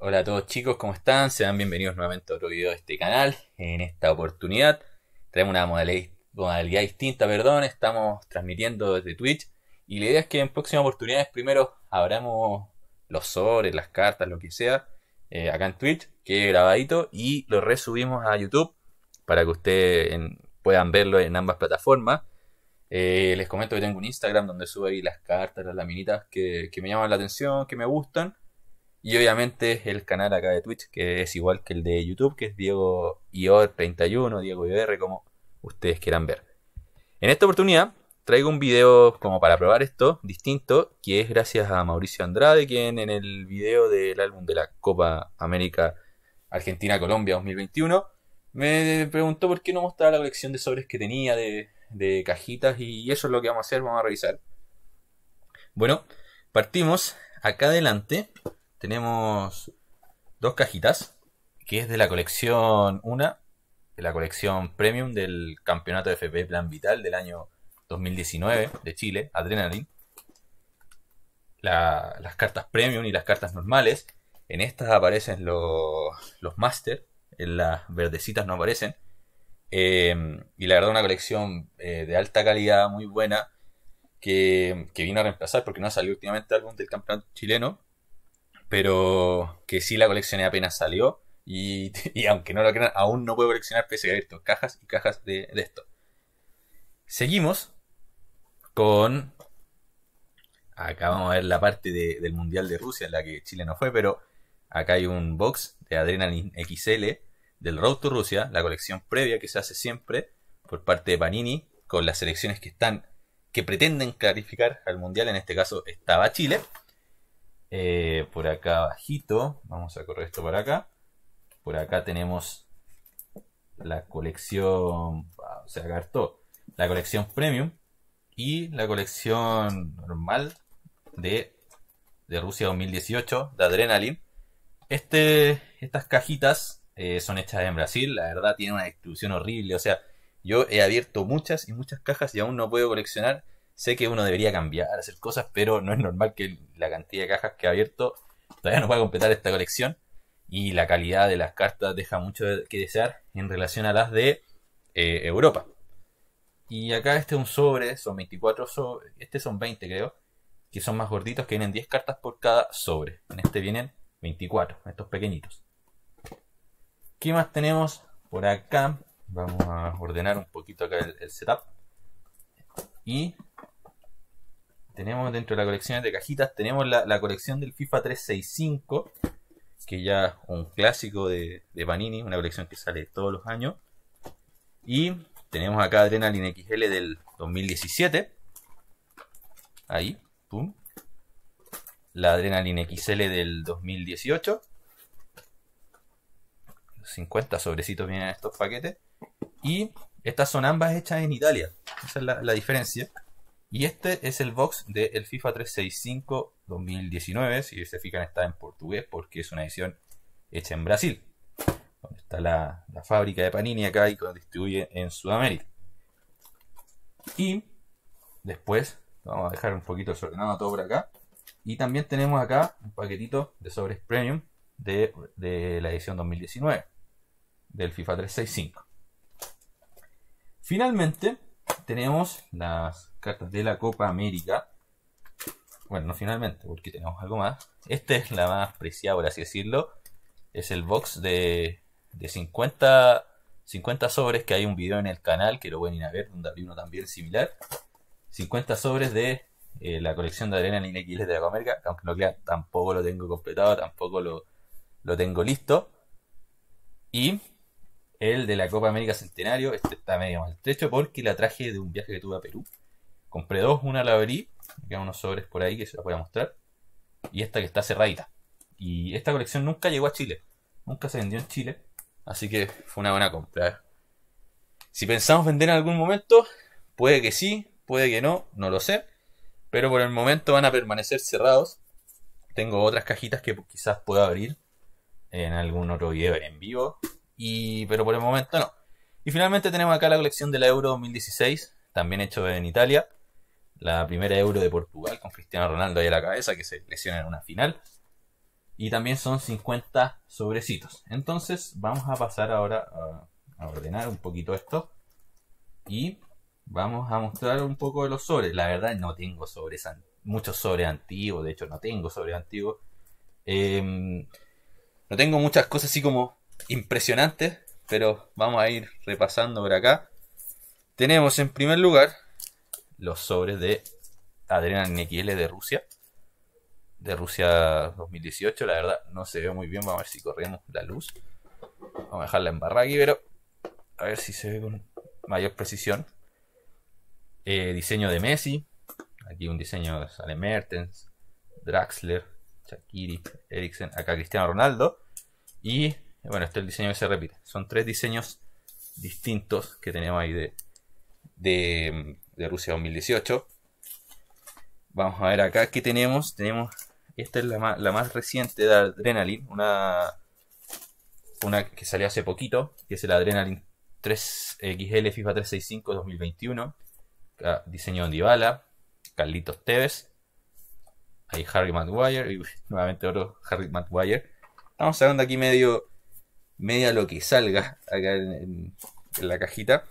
Hola a todos chicos, ¿cómo están? Sean bienvenidos nuevamente a otro video de este canal. En esta oportunidad traemos una modalidad, modalidad distinta, perdón, estamos transmitiendo desde Twitch y la idea es que en próximas oportunidades primero abramos los sobres, las cartas, lo que sea, eh, acá en Twitch, que grabadito y lo resubimos a YouTube para que ustedes puedan verlo en ambas plataformas. Eh, les comento que tengo un Instagram donde subo ahí las cartas, las laminitas que me llaman la atención, que me gustan y obviamente el canal acá de Twitch, que es igual que el de YouTube, que es Diego IOR31, Diego IR, como ustedes quieran ver. En esta oportunidad traigo un video como para probar esto, distinto, que es gracias a Mauricio Andrade, quien en el video del álbum de la Copa América Argentina-Colombia 2021 me preguntó por qué no mostraba la colección de sobres que tenía de cajitas y eso es lo que vamos a hacer, vamos a revisar. Bueno, partimos acá adelante tenemos dos cajitas, que es de la colección 1, de la colección premium del campeonato de FP Plan Vital del año 2019 de Chile, Adrenaline. las cartas premium y las cartas normales. En estas aparecen los, los master, en las verdecitas no aparecen. Em, y la verdad una colección eh, de alta calidad, muy buena, que, que, vino a reemplazar porque no salió últimamente algún del campeonato chileno pero que sí la coleccioné apenas salió. Y, y aunque no lo crean, aún no puedo coleccionar pese a esto, cajas y cajas de, esto. Seguimos con. Acá vamos a ver la parte del Mundial de Rusia, en la que Chile no fue, pero acá hay un box de Adrenaline XL del Road to Rusia, la colección previa que se hace siempre por parte de Panini con las selecciones que están, que pretenden clarificar al Mundial. En este caso estaba Chile. Eh, por acá bajito vamos a correr esto para acá. Por acá tenemos la colección, o ah, sea, la colección premium y la colección normal de, de Rusia 2018, de Adrenaline. Este, estas cajitas eh, son hechas en Brasil, la verdad tiene una distribución horrible, o sea, yo he abierto muchas y muchas cajas y aún no puedo coleccionar Sé que uno debería cambiar, hacer cosas, pero no es normal que la cantidad de cajas que ha abierto todavía no pueda completar esta colección. Y la calidad de las cartas deja mucho que desear en relación a las de eh, Europa. Y acá este es un sobre, son 24 sobres, este son 20 creo, que son más gorditos, que vienen 10 cartas por cada sobre. En este vienen 24, estos pequeñitos. ¿Qué más tenemos por acá? Vamos a ordenar un poquito acá el setup. Y tenemos dentro de la colección de cajitas, tenemos la, colección del FIFA 365, que ya es un clásico de, Panini, una colección que sale todos los años. Y tenemos acá Adrenaline XL del 2017. Ahí, pum. La Adrenaline XL del 2018. 50 sobrecitos vienen estos paquetes. Y estas son ambas hechas en Italia. Esa es la, diferencia. Y este es el box del el FIFA 365 2019. Si se fijan, está en portugués porque es una edición hecha en Brasil. Donde está la, fábrica de Panini acá y que distribuye en Sudamérica. Y después vamos a dejar un poquito desordenado todo por acá. Y también tenemos acá un paquetito de sobres premium de la edición 2019 del FIFA 365. Finalmente, tenemos las cartas de la Copa América. Bueno, no finalmente, porque tenemos algo más. Esta es la más preciada, por así decirlo. Es el box de, 50, 50 sobres, que hay un video en el canal que lo pueden ir a ver, donde había uno también similar. 50 sobres de eh, la colección de arena Linequiles de la Copa América, aunque no crean, tampoco lo tengo completado, tampoco lo tengo listo. Y el de la Copa América Centenario, este está medio maltrecho porque la traje de un viaje que tuve a Perú. Compré dos, una la abrí, quedan unos sobres por ahí que se las voy a mostrar, y esta que está cerradita. Y esta colección nunca llegó a Chile, nunca se vendió en Chile, así que fue una buena compra. Si pensamos vender en algún momento, puede que sí, puede que no, no lo sé, pero por el momento van a permanecer cerrados. Tengo otras cajitas que quizás pueda abrir en algún otro video en vivo pero por el momento no. Y finalmente tenemos acá la colección de la Euro 2016, también hecho en Italia. La primera Euro de Portugal con Cristiano Ronaldo ahí a la cabeza, que se lesiona en una final. Y también son 50 sobrecitos. Entonces vamos a pasar ahora a, ordenar un poquito esto. Y vamos a mostrar un poco de los sobres. La verdad no tengo sobres, muchos sobres antiguos, de hecho no tengo sobres antiguos. Em, no tengo muchas cosas así como Impresionante, pero vamos a ir repasando por acá. Tenemos en primer lugar los sobres de Adrenal Nekiele de Rusia. De Rusia 2018, la verdad no se ve muy bien. Vamos a ver si corremos la luz. Vamos a dejarla en barra aquí, pero a ver si se ve con mayor precisión. Eh, diseño de Messi. Aquí un diseño de Sale Mertens, Draxler, Shakiri, Eriksen. Acá Cristiano Ronaldo. Y bueno, este es el diseño que se repite. Son tres diseños distintos que tenemos ahí de, de, Rusia 2018. Vamos a ver acá qué tenemos. Tenemos. Esta es la más, reciente de Adrenaline. Una. Una que salió hace poquito. Que es el Adrenaline 3XL FIFA 365 2021. diseño de Ondibala Carlitos Tevez. Ahí Harry Maguire. Y nuevamente otro Harry Maguire. Estamos hablando aquí medio media lo que salga acá en, la cajita.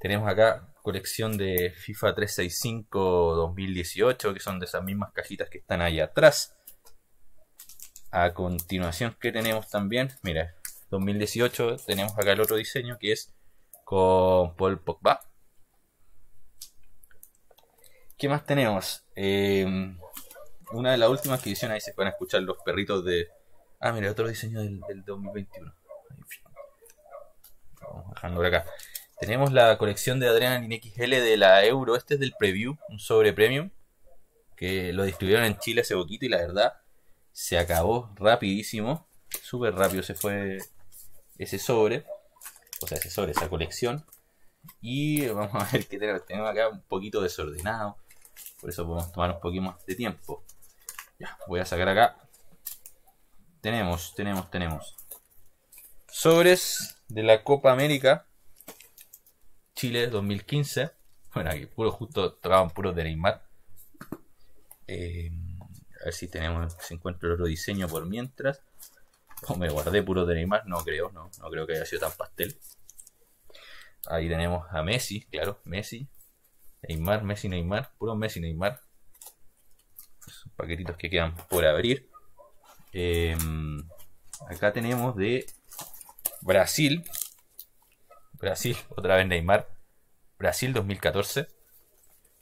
Tenemos acá colección de FIFA 365 2018, que son de esas mismas cajitas que están ahí atrás. A continuación, que tenemos también? Mira, 2018 tenemos acá el otro diseño que es con Paul Pogba. ¿Qué más tenemos? Em, una de las últimas que hicieron ahí se pueden escuchar los perritos de... Ah, mira, otro diseño del 2021. Vamos bajando por acá. Tenemos la colección de Adrenaline XL de la Euro. Este es del preview, un sobre premium. Que lo distribuyeron en Chile hace poquito y la verdad se acabó rapidísimo. Súper rápido se fue ese sobre. O sea, ese sobre, esa colección. Y vamos a ver qué tenemos. Tenemos acá un poquito desordenado. Por eso podemos tomar un poquito más de tiempo. Ya, voy a sacar acá. Tenemos, tenemos, tenemos sobres de la Copa América Chile 2015. Bueno, aquí puro justo tocaban puros de Neymar. Eh, a ver si tenemos, si encuentro el otro diseño por mientras. me guardé puros de Neymar, no creo, no, no creo que haya sido tan pastel. Ahí tenemos a Messi, claro, Messi. Neymar, Messi, Neymar, Puros Messi, Neymar. paquetitos que quedan por abrir. Eh, acá tenemos de Brasil. Brasil, otra vez Neymar. Brasil 2014.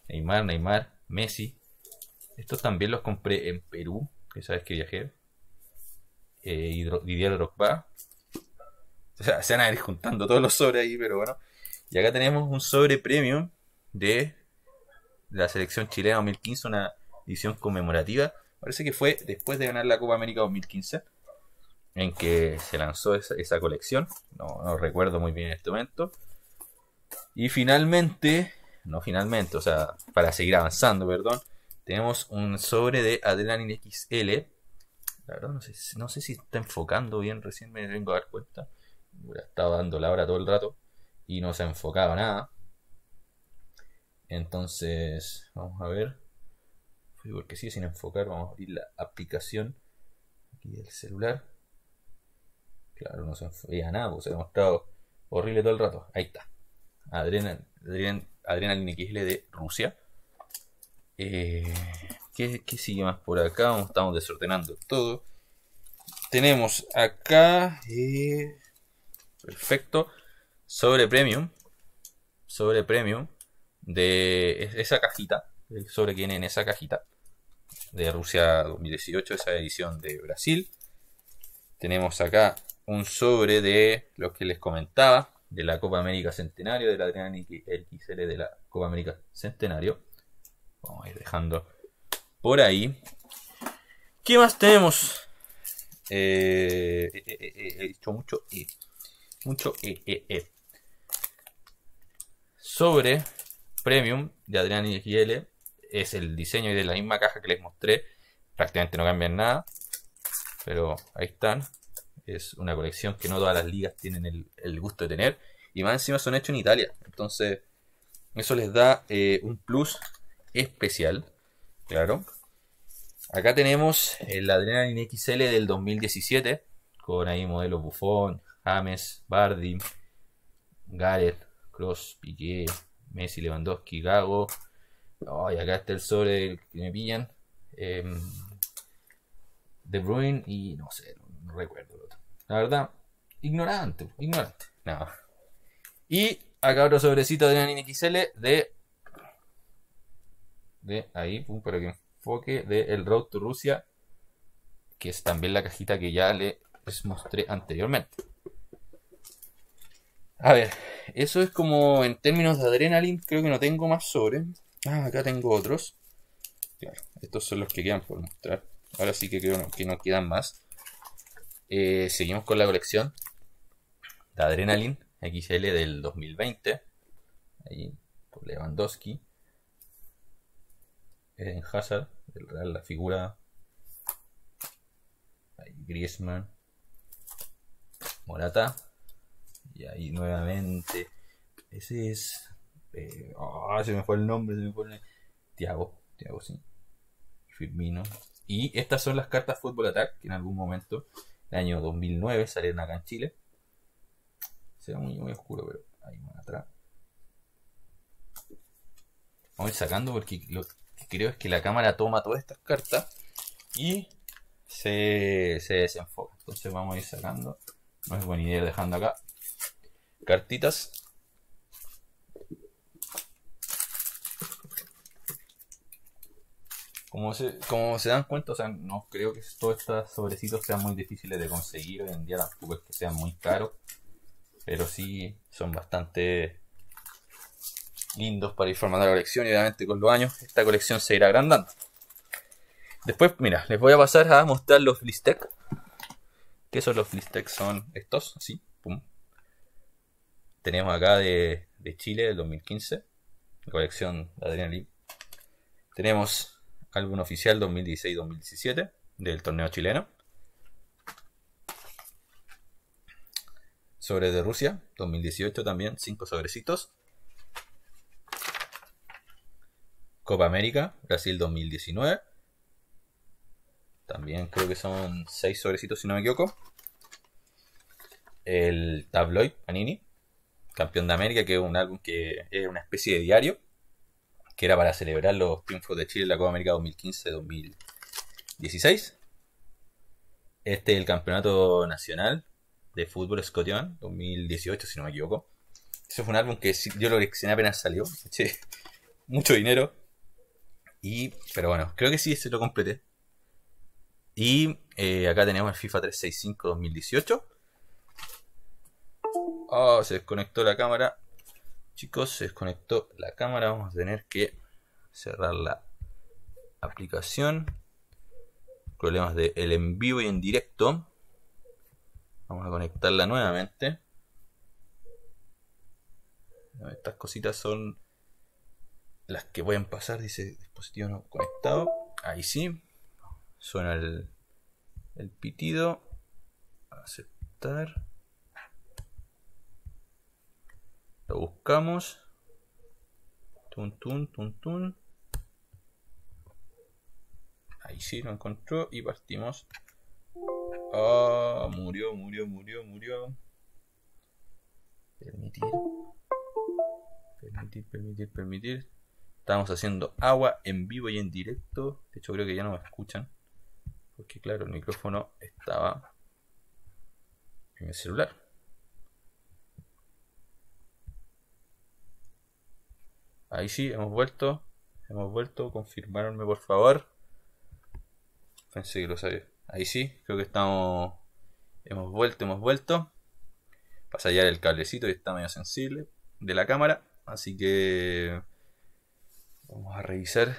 Neymar, Neymar, Messi. Estos también los compré en Perú, que sabes que viajé. Eh, Didier Drogba. O sea, se van a ir juntando todos los sobres ahí, pero bueno. Y acá tenemos un sobre premium de la selección chilena 2015, una edición conmemorativa. Parece que fue después de ganar la Copa América 2015 en que se lanzó esa, colección. No, recuerdo muy bien este momento. Y finalmente, no finalmente, o sea, para seguir avanzando, perdón, tenemos un sobre de Adrenaline XL. La verdad, no sé, si está enfocando bien, recién me vengo a dar cuenta. Estaba dando la hora todo el rato y no se enfocaba nada. Entonces, vamos a ver. Porque sigue sin enfocar, vamos a abrir la aplicación aquí del celular. Claro, no se enfría nada, pues se ha mostrado horrible todo el rato. Ahí está. Adrenaline XL de Rusia. Eh, ¿qué, sigue más por acá? Estamos desordenando todo. Tenemos acá. Eh, perfecto. Sobre premium. Sobre premium. De esa cajita. Sobre quién viene en esa cajita. De Rusia 2018, esa edición de Brasil. Tenemos acá un sobre de los que les comentaba, de la Copa América Centenario, de la Adrián XL de la Copa América Centenario. Vamos a ir dejando por ahí. ¿Qué más tenemos? Eh, eh, eh, he dicho mucho y e, Mucho e, e, Sobre Premium de Adrián y XL. Es el diseño de la misma caja que les mostré. Prácticamente no cambian nada. Pero ahí están es una colección que no todas las ligas tienen el, gusto de tener. Y más encima son hechos en Italia. Entonces, eso les da eh, un plus especial. Claro. Acá tenemos el eh, Adrenaline XL del 2017. Con ahí modelos Buffon, James, Bardi, Gareth, Cross, Piqué, Messi, Lewandowski, Gago. Oh, y acá está el sobre que me pillan. Em, de Bruin y no sé, no recuerdo la verdad, ignorante, ignorante. nada Y acá otro sobrecito de línea XL de. De ahí, pum, para que enfoque. De El Road to Rusia. Que es también la cajita que ya les mostré anteriormente. A ver, eso es como en términos de adrenaline. Creo que no tengo más sobre. Ah, acá tengo otros. Claro, estos son los que quedan por mostrar. Ahora sí que creo que no quedan más. Eh, seguimos con la colección de Adrenaline XL del 2020. Ahí por Lewandowski. En Hazard, el Real, la figura. Ahí Griezmann. Morata. Y ahí nuevamente. Ese es. Eh, ah, se me fue el nombre, se me Tiago, Tiago, sí. Firmino. Y estas son las cartas Fútbol Attack que en algún momento el año 2009, salieron acá en Chile. Se ve muy, oscuro, pero ahí más atrás. Vamos a ir sacando porque lo que creo es que la cámara toma todas estas cartas y se, se desenfoca. Entonces vamos a ir sacando. No es buena idea dejando acá cartitas Como se, dan cuenta, no creo que todos estos sobrecitos sean muy difíciles de conseguir. Hoy en día las es que sean muy caros. Pero sí son bastante lindos para ir formando la colección. Y obviamente con los años esta colección se irá agrandando. Después, mira, les voy a pasar a mostrar los Blistec. Que son los Blistec? Son estos, así. Tenemos acá de, Chile del 2015. La colección de Adrián Lee. Tenemos álbum oficial 2016-2017 del torneo chileno. Sobre de Rusia, 2018 también, 5 sobrecitos. Copa América, Brasil 2019. También creo que son seis sobrecitos si no me equivoco. El Tabloid Panini, Campeón de América, que es un álbum que es una especie de diario que era para celebrar los triunfos de Chile en la Copa América 2015-2016. Este es el Campeonato Nacional de Fútbol Escotión 2018, si no me equivoco. Ese fue un álbum que yo lo coleccioné apenas salió. mucho dinero. Y, pero bueno, creo que sí, este lo completé. Y eh, acá tenemos el FIFA 365 2018. Oh, se desconectó la cámara. Chicos, se desconectó la cámara. Vamos a tener que cerrar la aplicación. Problemas del de en vivo y en directo. Vamos a conectarla nuevamente. Estas cositas son las que pueden pasar, dice dispositivo no conectado. Ahí sí. Suena el pitido. Aceptar. Lo buscamos. Tun, tun, tun, tun. Ahí sí lo encontró y partimos. oh, murió, murió, murió, murió. Permitir. Permitir, permitir, permitir. Estamos haciendo agua en vivo y en directo. De hecho, creo que ya no me escuchan. Porque, claro, el micrófono estaba en el celular. Ahí sí, hemos vuelto. Hemos vuelto. confirmaronme, por favor. Ahí sí, creo que estamos. Hemos vuelto, hemos vuelto. Pasa el cablecito que está medio sensible de la cámara. Así que. Vamos a revisar.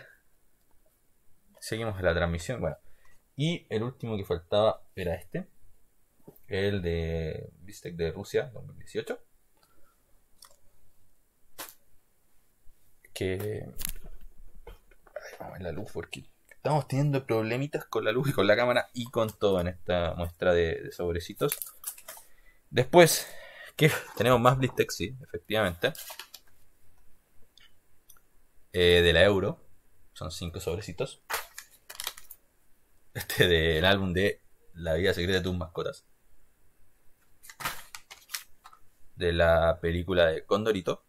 Seguimos la transmisión. Bueno. Y el último que faltaba era este. El de Bistec de Rusia 2018. que... la luz porque estamos teniendo problemitas con la luz y con la cámara y con todo en esta muestra de, sobrecitos. Después, que tenemos más Blistex, efectivamente. Eh, de la Euro. Son 5 sobrecitos. Este del álbum de La vida secreta de tus mascotas. De la película de Condorito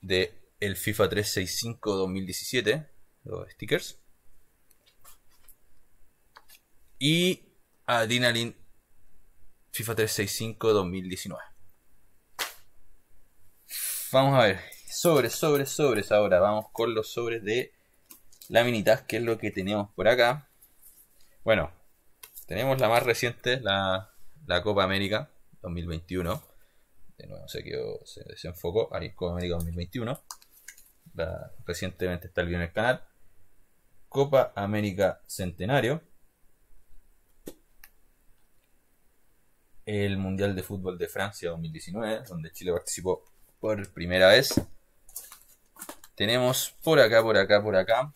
de el FIFA 365 2017, los stickers. Y Adrenaline FIFA 365 2019. Vamos a ver. Sobres, sobres, sobres. Ahora vamos con los sobres de laminitas, que es lo que tenemos por acá. Bueno, tenemos la más reciente, la, la Copa América 2021 de este, nuevo se quedó, se desenfocó, Copa América 2021. recientemente está el en el canal. Copa América Centenario. El Mundial de Fútbol de Francia 2019, donde Chile participó por primera vez. Tenemos por acá, por acá, por acá.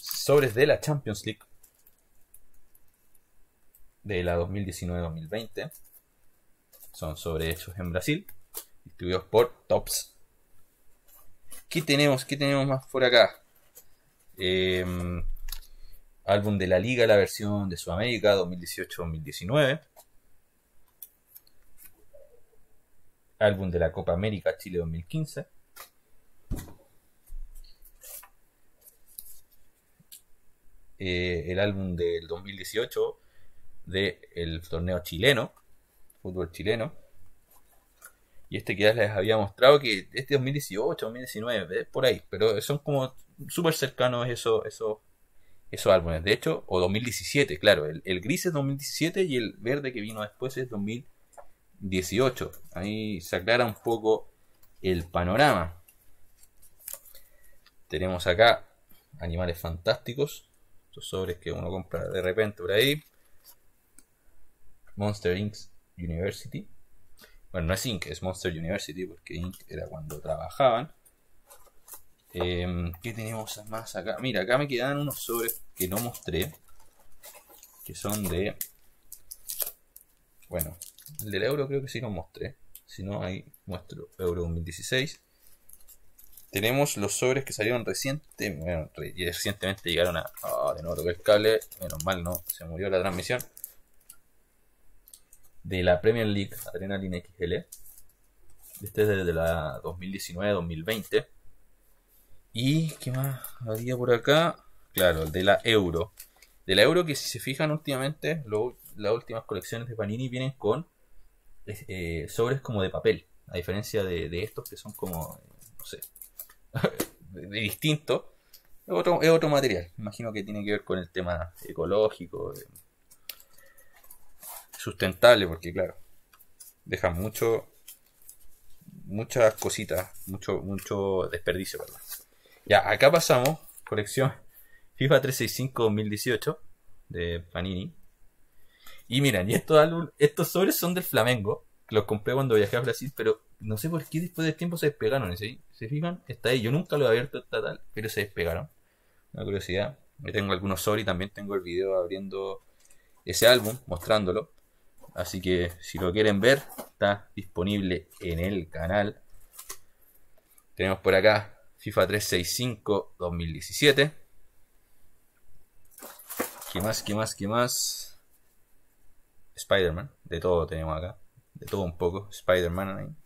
Sobres de la Champions League. De la 2019-2020 sobre hechos en Brasil, distribuidos por Tops. ¿Qué tenemos? ¿Qué tenemos más por acá? Em, álbum de la Liga, la versión de Sudamérica 2018-2019. Álbum de la Copa América Chile 2015. Eh, el álbum del 2018 del torneo chileno fútbol chileno. Y este que ya les había mostrado que este 2018, 2019, por ahí. Pero son como súper cercanos esos, esos, esos álbumes. De hecho, o 2017, claro. El, el, gris es 2017 y el verde que vino después es 2018. Ahí se aclara un poco el panorama. Tenemos acá animales fantásticos. Estos sobres que uno compra de repente por ahí. Monster Inks University. Bueno, no es Inc., es Monster University, porque Inc. era cuando trabajaban. Em, ¿Qué tenemos más acá? Mira, acá me quedan unos sobres que no mostré. Que son de... Bueno, el del euro creo que sí lo mostré. Si no, ahí muestro euro 2016. Tenemos los sobres que salieron recientemente. Bueno, recientemente llegaron a... de nuevo que el cable. Menos mal no se murió la transmisión de la Premier League Adrenaline XL. Este es desde la 2019-2020. ¿Y qué más había por acá? Claro, el de la Euro. De la Euro que si se fijan últimamente, las últimas colecciones de Panini vienen con eh, sobres como de papel. A diferencia de, estos que son como, no sé, de, distinto. Es otro, es otro material. Imagino que tiene que ver con el tema ecológico, sustentable, porque claro, Deja mucho, muchas cositas, mucho, mucho desperdicio, verdad Ya, acá pasamos, colección FIFA 365 2018 de Panini. Y miran y estos, álbum, estos sobres son del Flamengo, los compré cuando viajé a Brasil, pero no sé por qué después de tiempo se despegaron. ¿Se fijan? Está ahí, yo nunca lo he abierto pero se despegaron. Una curiosidad. Yo tengo algunos sobres y también tengo el video abriendo ese álbum, mostrándolo. Así que si lo quieren ver, está disponible en el canal. Tenemos por acá FIFA 365 2017. ¿Qué más? ¿Qué más? ¿Qué más? Spider-Man. De todo tenemos acá. De todo un poco. Spider-Man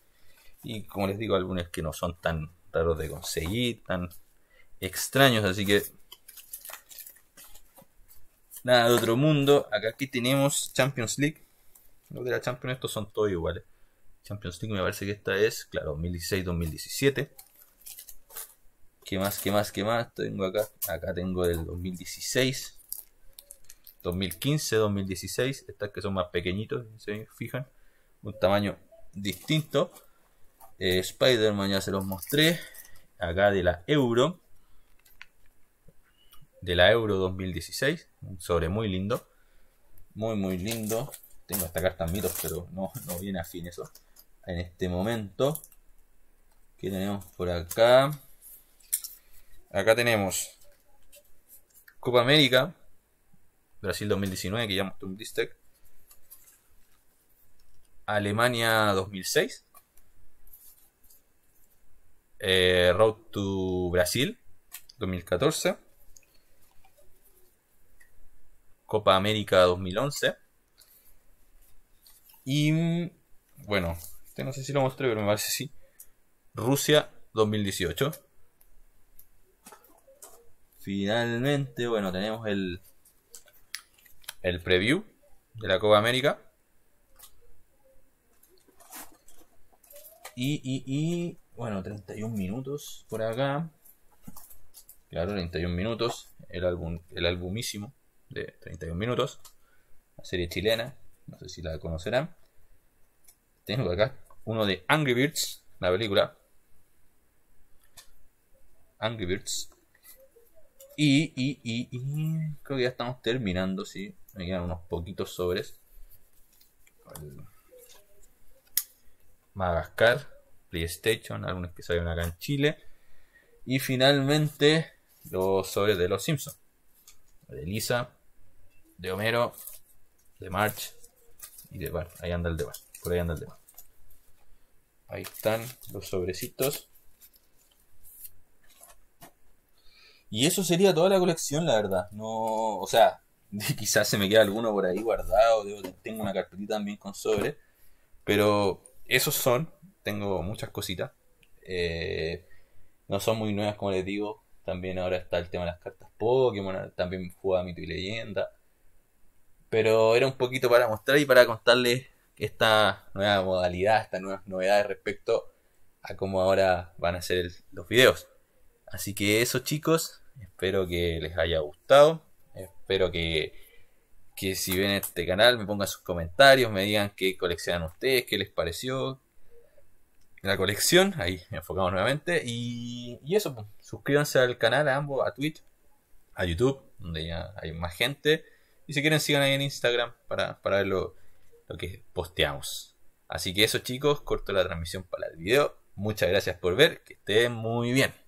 Y como les digo, algunos que no son tan raros de conseguir, tan extraños. Así que nada de otro mundo. Acá aquí tenemos Champions League. Los de la Champions, estos son todos iguales. Champions League me parece que esta es, claro, 2016-2017. ¿Qué más, qué más, qué más? Tengo acá, acá tengo el 2016, 2015, 2016. Estas que son más pequeñitos, se fijan. Un tamaño distinto. Eh, Spider-Man ya se los mostré. Acá de la Euro. De la Euro 2016. Un sobre muy lindo. Muy, muy lindo. Tengo hasta en mitos, pero no, no viene a fin eso. En este momento. ¿Qué tenemos por acá? Acá tenemos Copa América, Brasil 2019, que ya mostró un Alemania 2006. Eh, Road to Brasil 2014. Copa América 2011. Y mm, bueno, este no sé si lo mostré, pero me parece sí. Rusia 2018. Finalmente, bueno, tenemos el, el preview de la Copa América. Y, bueno, 31 minutos por acá. Claro, 31 minutos. El álbum, el albumísimo de 31 minutos. La serie chilena no sé si la conocerán. Tengo acá uno de Angry Birds, la película. Angry Birds. Y, creo que ya estamos terminando, sí. Me quedan unos poquitos sobres. Madagascar, PlayStation, algunos que salieron acá en Chile. Y finalmente, los sobres de los Simpsons. De Lisa, de Homero, de March, y de bar. Ahí anda el de bar. Por ahí anda el de bar. Ahí están los sobrecitos. Y eso sería toda la colección, la verdad. No, o sea, quizás se me queda alguno por ahí guardado. tengo una carpetita también con sobre. Pero esos son. Tengo muchas cositas. Eh, no son muy nuevas, como les digo. También ahora está el tema de las cartas Pokémon. También jugaba Mito y Leyenda. Pero era un poquito para mostrar y para contarles esta nueva modalidad, estas nuevas novedades respecto a cómo ahora van a ser los videos. Así que eso chicos, espero que les haya gustado. Espero que, si ven este canal me pongan sus comentarios, me digan qué coleccionan ustedes, qué les pareció la colección. Ahí me enfocamos nuevamente. Y, y eso, pues, suscríbanse al canal, a ambos, a Twitch, a YouTube, donde ya hay más gente. Y si quieren, sigan ahí en Instagram para, ver lo, lo que posteamos. Así que eso, chicos, corto la transmisión para el video. Muchas gracias por ver. Que estén muy bien.